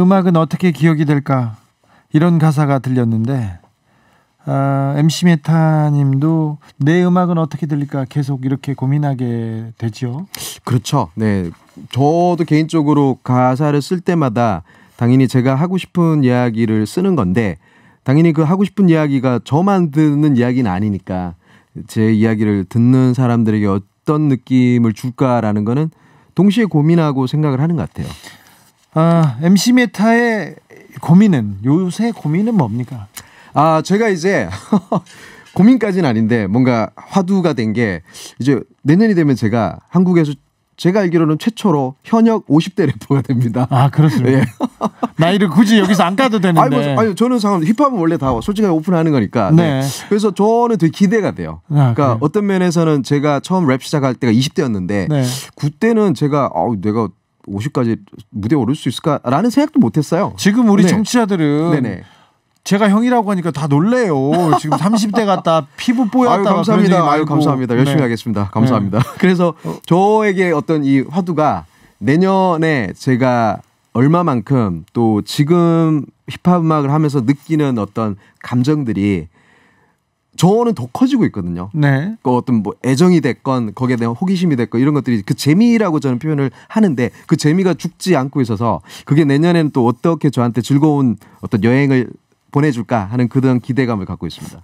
음악은 어떻게 기억이 될까 이런 가사가 들렸는데 아, MC 메타님도 내 음악은 어떻게 들릴까 계속 이렇게 고민하게 되죠. 그렇죠. 네, 저도 개인적으로 가사를 쓸 때마다 당연히 제가 하고 싶은 이야기를 쓰는 건데 당연히 그 하고 싶은 이야기가 저만 듣는 이야기는 아니니까 제 이야기를 듣는 사람들에게 어떤 느낌을 줄까라는 거는 동시에 고민하고 생각을 하는 것 같아요. 아, MC 메타의 고민은 요새 고민은 뭡니까? 아, 제가 이제 고민까지는 아닌데 뭔가 화두가 된 게 이제 내년이 되면 제가 한국에서 제가 알기로는 최초로 현역 50대 래퍼가 됩니다. 아 그렇습니다. 예. 나이를 굳이 여기서 안 까도 되는데. 아니, 뭐, 아니 저는 상관 힙합은 원래 다 솔직하게 오픈하는 거니까. 네. 네. 그래서 저는 되게 기대가 돼요. 아, 그러니까 그래. 어떤 면에서는 제가 처음 랩 시작할 때가 20대였는데 네. 그때는 제가 아우 내가 50까지 무대 에 오를 수 있을까라는 생각도 못했어요. 지금 우리 네. 청취자들은 네네. 제가 형이라고 하니까 다 놀래요. 지금 30대 같다, 피부 뽀얗다. 아유, 감사합니다. 아유, 감사합니다. 열심히 네. 하겠습니다. 감사합니다. 네. 그래서 어. 저에게 어떤 이 화두가 내년에 제가 얼마만큼 또 지금 힙합 음악을 하면서 느끼는 어떤 감정들이 저는 더 커지고 있거든요. 네. 그 어떤 뭐 애정이 됐건 거기에 대한 호기심이 됐건 이런 것들이 그 재미라고 저는 표현을 하는데 그 재미가 죽지 않고 있어서 그게 내년에는 또 어떻게 저한테 즐거운 어떤 여행을 보내줄까 하는 그런 기대감을 갖고 있습니다.